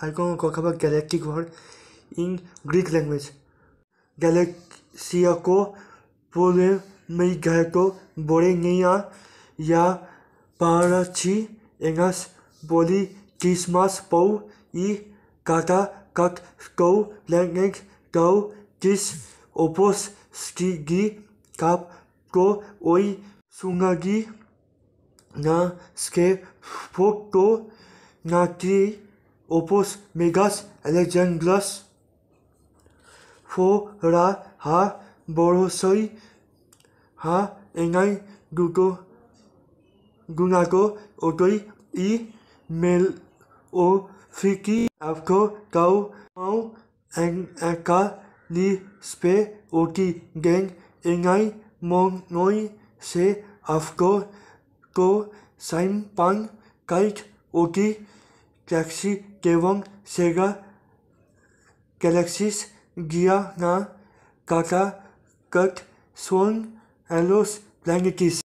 I'm going to talk about galactic war in Greek language. गैलेक्सिया को पूरे में गए तो बोले नैया या पारछी एंगस बोली किसमस पौ ई काटा कट कौ लैंग कौ किस ओपोस स्टीगी काप को ओई सुंगागी ना स्के फोटो ना की Opus Megas Alexandrus for Ra Ha Borosoi Ha Enai Gugo Gunago Ogoi I Mel O Fiki Avko Kau Mau and Aka Li Spe Oki Gang Enai Mong Noi Se Avko Ko Saim Pang Kite Oki टैक्सी टेवोंग सेगा गैलेक्सिस गिया ना काटा cut सोन एलोस लैंगटिस